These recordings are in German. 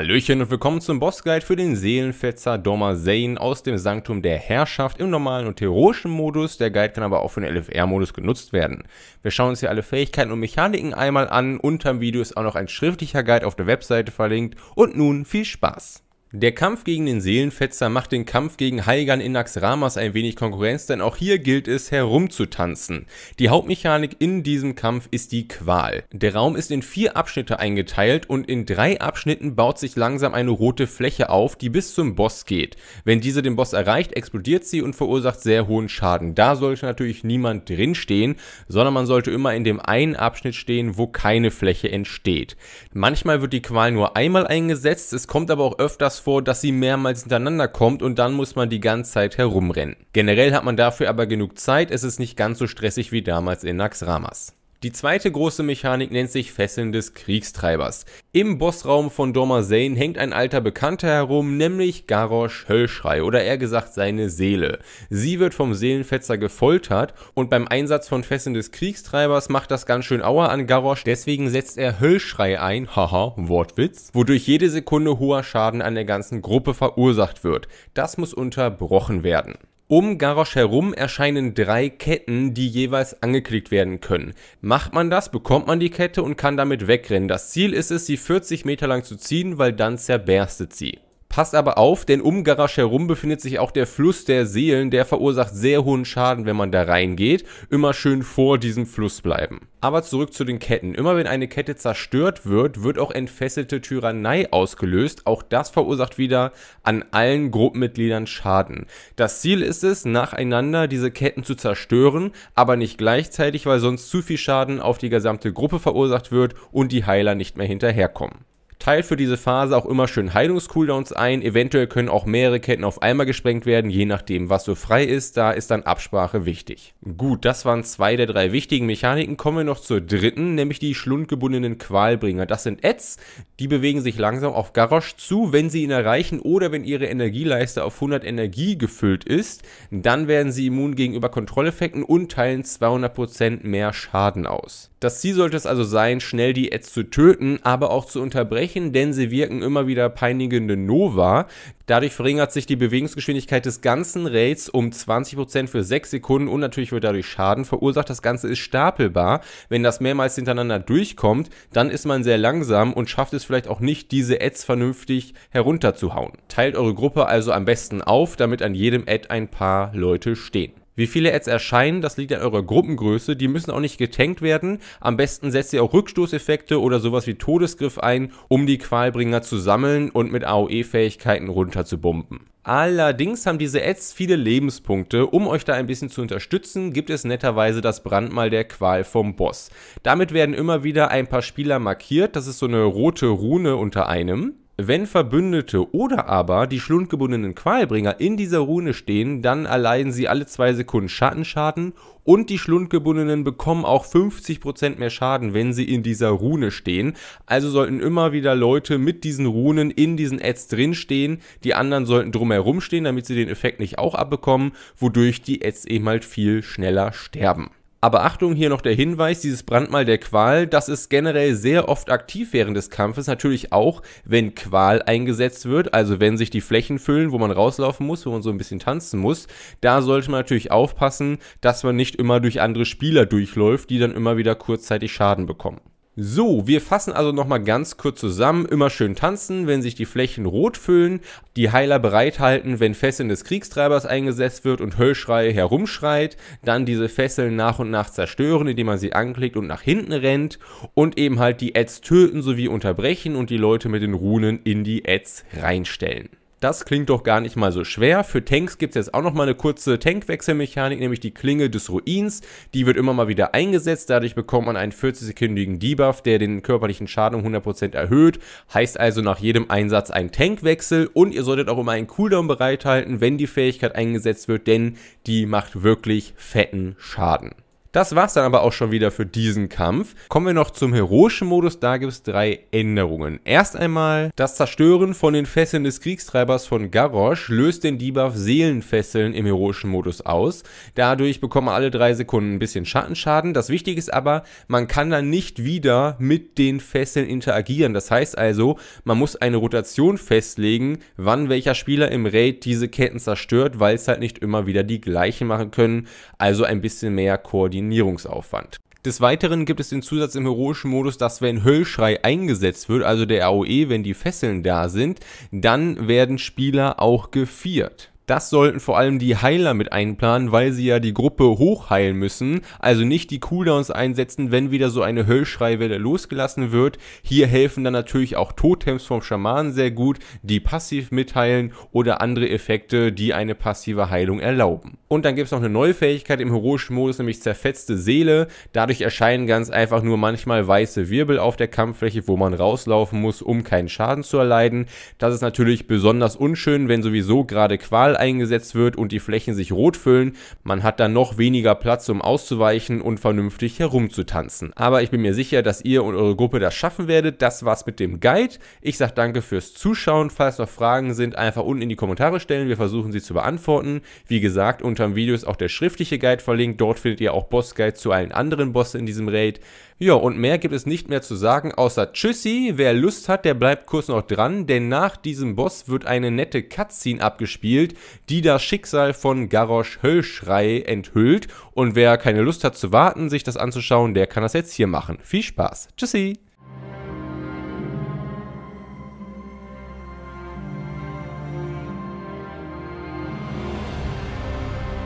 Hallöchen und willkommen zum Bossguide für den Seelenfetzer Dommer Zane aus dem Sanktum der Herrschaft im normalen und heroischen Modus. Der Guide kann aber auch für den LFR-Modus genutzt werden. Wir schauen uns hier alle Fähigkeiten und Mechaniken einmal an. Unterm Video ist auch noch ein schriftlicher Guide auf der Webseite verlinkt. Und nun viel Spaß! Der Kampf gegen den Seelenfetzer macht den Kampf gegen Heigan in Ramas ein wenig Konkurrenz, denn auch hier gilt es herumzutanzen. Die Hauptmechanik in diesem Kampf ist die Qual. Der Raum ist in vier Abschnitte eingeteilt und in drei Abschnitten baut sich langsam eine rote Fläche auf, die bis zum Boss geht. Wenn diese den Boss erreicht, explodiert sie und verursacht sehr hohen Schaden. Da sollte natürlich niemand drinstehen, sondern man sollte immer in dem einen Abschnitt stehen, wo keine Fläche entsteht. Manchmal wird die Qual nur einmal eingesetzt, es kommt aber auch öfters vor, dass sie mehrmals hintereinander kommt und dann muss man die ganze Zeit herumrennen. Generell hat man dafür aber genug Zeit, es ist nicht ganz so stressig wie damals in Naxramas. Die zweite große Mechanik nennt sich Fesseln des Kriegstreibers. Im Bossraum von Dormazen hängt ein alter Bekannter herum, nämlich Garrosh Höllschrei oder eher gesagt seine Seele. Sie wird vom Seelenfetzer gefoltert und beim Einsatz von Fesseln des Kriegstreibers macht das ganz schön Auer an Garrosh, deswegen setzt er Höllschrei ein, haha, Wortwitz, wodurch jede Sekunde hoher Schaden an der ganzen Gruppe verursacht wird. Das muss unterbrochen werden. Um Garrosh herum erscheinen drei Ketten, die jeweils angeklickt werden können. Macht man das, bekommt man die Kette und kann damit wegrennen. Das Ziel ist es, sie 40 Meter lang zu ziehen, weil dann zerberstet sie passt aber auf, denn um Garage herum befindet sich auch der Fluss der Seelen, der verursacht sehr hohen Schaden, wenn man da reingeht. Immer schön vor diesem Fluss bleiben. Aber zurück zu den Ketten. Immer wenn eine Kette zerstört wird, wird auch entfesselte Tyrannei ausgelöst. Auch das verursacht wieder an allen Gruppenmitgliedern Schaden. Das Ziel ist es, nacheinander diese Ketten zu zerstören, aber nicht gleichzeitig, weil sonst zu viel Schaden auf die gesamte Gruppe verursacht wird und die Heiler nicht mehr hinterherkommen. Teilt für diese Phase auch immer schön Heilungscooldowns ein. Eventuell können auch mehrere Ketten auf einmal gesprengt werden, je nachdem, was so frei ist. Da ist dann Absprache wichtig. Gut, das waren zwei der drei wichtigen Mechaniken. Kommen wir noch zur dritten, nämlich die schlundgebundenen Qualbringer. Das sind Ads, die bewegen sich langsam auf Garrosh zu. Wenn sie ihn erreichen oder wenn ihre Energieleiste auf 100 Energie gefüllt ist, dann werden sie immun gegenüber Kontrolleffekten und teilen 200% mehr Schaden aus. Das Ziel sollte es also sein, schnell die Ads zu töten, aber auch zu unterbrechen, denn sie wirken immer wieder peinigende Nova. Dadurch verringert sich die Bewegungsgeschwindigkeit des ganzen Raids um 20% für 6 Sekunden und natürlich wird dadurch Schaden verursacht. Das Ganze ist stapelbar. Wenn das mehrmals hintereinander durchkommt, dann ist man sehr langsam und schafft es vielleicht auch nicht, diese Ads vernünftig herunterzuhauen. Teilt eure Gruppe also am besten auf, damit an jedem Ad ein paar Leute stehen. Wie viele Ads erscheinen, das liegt an eurer Gruppengröße. Die müssen auch nicht getankt werden. Am besten setzt ihr auch Rückstoßeffekte oder sowas wie Todesgriff ein, um die Qualbringer zu sammeln und mit AOE-Fähigkeiten runterzubomben. Allerdings haben diese Ads viele Lebenspunkte. Um euch da ein bisschen zu unterstützen, gibt es netterweise das Brandmal der Qual vom Boss. Damit werden immer wieder ein paar Spieler markiert. Das ist so eine rote Rune unter einem. Wenn Verbündete oder aber die schlundgebundenen Qualbringer in dieser Rune stehen, dann erleiden sie alle zwei Sekunden Schattenschaden und die Schlundgebundenen bekommen auch 50% mehr Schaden, wenn sie in dieser Rune stehen. Also sollten immer wieder Leute mit diesen Runen in diesen Ads drinstehen. Die anderen sollten drumherum stehen, damit sie den Effekt nicht auch abbekommen, wodurch die Ads eben halt viel schneller sterben. Aber Achtung, hier noch der Hinweis, dieses Brandmal der Qual, das ist generell sehr oft aktiv während des Kampfes, natürlich auch, wenn Qual eingesetzt wird, also wenn sich die Flächen füllen, wo man rauslaufen muss, wo man so ein bisschen tanzen muss, da sollte man natürlich aufpassen, dass man nicht immer durch andere Spieler durchläuft, die dann immer wieder kurzzeitig Schaden bekommen. So, wir fassen also nochmal ganz kurz zusammen. Immer schön tanzen, wenn sich die Flächen rot füllen, die Heiler bereithalten, wenn Fesseln des Kriegstreibers eingesetzt wird und Höllschreie herumschreit, dann diese Fesseln nach und nach zerstören, indem man sie anklickt und nach hinten rennt und eben halt die Ads töten sowie unterbrechen und die Leute mit den Runen in die Ads reinstellen. Das klingt doch gar nicht mal so schwer. Für Tanks gibt es jetzt auch noch mal eine kurze Tankwechselmechanik, nämlich die Klinge des Ruins. Die wird immer mal wieder eingesetzt. Dadurch bekommt man einen 40-sekündigen Debuff, der den körperlichen Schaden um 100% erhöht. Heißt also nach jedem Einsatz ein Tankwechsel. Und ihr solltet auch immer einen Cooldown bereithalten, wenn die Fähigkeit eingesetzt wird, denn die macht wirklich fetten Schaden. Das war's dann aber auch schon wieder für diesen Kampf. Kommen wir noch zum heroischen Modus, da gibt es drei Änderungen. Erst einmal, das Zerstören von den Fesseln des Kriegstreibers von Garrosh löst den Debuff Seelenfesseln im heroischen Modus aus. Dadurch bekommen alle drei Sekunden ein bisschen Schattenschaden. Das Wichtige ist aber, man kann dann nicht wieder mit den Fesseln interagieren. Das heißt also, man muss eine Rotation festlegen, wann welcher Spieler im Raid diese Ketten zerstört, weil es halt nicht immer wieder die gleichen machen können. Also ein bisschen mehr Koordination Inszenierungsaufwand. Des Weiteren gibt es den Zusatz im heroischen Modus, dass wenn Höllschrei eingesetzt wird, also der AOE, wenn die Fesseln da sind, dann werden Spieler auch geviert. Das sollten vor allem die Heiler mit einplanen, weil sie ja die Gruppe hochheilen müssen. Also nicht die Cooldowns einsetzen, wenn wieder so eine Höllschreiwelle losgelassen wird. Hier helfen dann natürlich auch Totems vom Schamanen sehr gut, die passiv mitheilen oder andere Effekte, die eine passive Heilung erlauben. Und dann gibt es noch eine neue Fähigkeit im heroischen Modus, nämlich zerfetzte Seele. Dadurch erscheinen ganz einfach nur manchmal weiße Wirbel auf der Kampffläche, wo man rauslaufen muss, um keinen Schaden zu erleiden. Das ist natürlich besonders unschön, wenn sowieso gerade Qual eingesetzt wird und die Flächen sich rot füllen. Man hat dann noch weniger Platz, um auszuweichen und vernünftig herumzutanzen. Aber ich bin mir sicher, dass ihr und eure Gruppe das schaffen werdet. Das war's mit dem Guide. Ich sage danke fürs Zuschauen. Falls noch Fragen sind, einfach unten in die Kommentare stellen. Wir versuchen sie zu beantworten. Wie gesagt, unter dem Video ist auch der schriftliche Guide verlinkt. Dort findet ihr auch Boss-Guides zu allen anderen Bossen in diesem Raid. Ja, und mehr gibt es nicht mehr zu sagen, außer Tschüssi. Wer Lust hat, der bleibt kurz noch dran, denn nach diesem Boss wird eine nette Cutscene abgespielt, die das Schicksal von Garrosh Höllschrei enthüllt. Und wer keine Lust hat zu warten, sich das anzuschauen, der kann das jetzt hier machen. Viel Spaß. Tschüssi.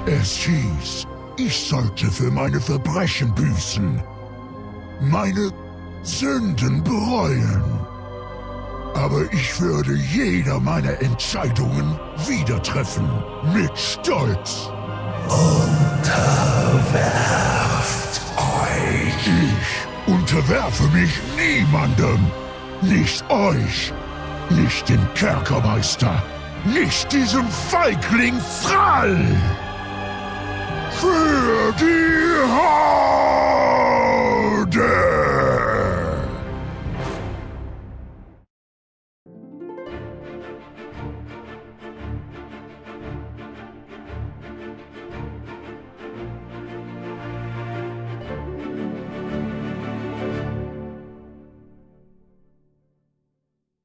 Es hieß, ich sollte für meine Verbrechen büßen, meine Sünden bereuen. Aber ich würde jeder meiner Entscheidungen wieder treffen. Mit Stolz. Unterwerft euch. Ich unterwerfe mich niemandem. Nicht euch. Nicht den Kerkermeister. Nicht diesem Feigling Frall. Für die Haut!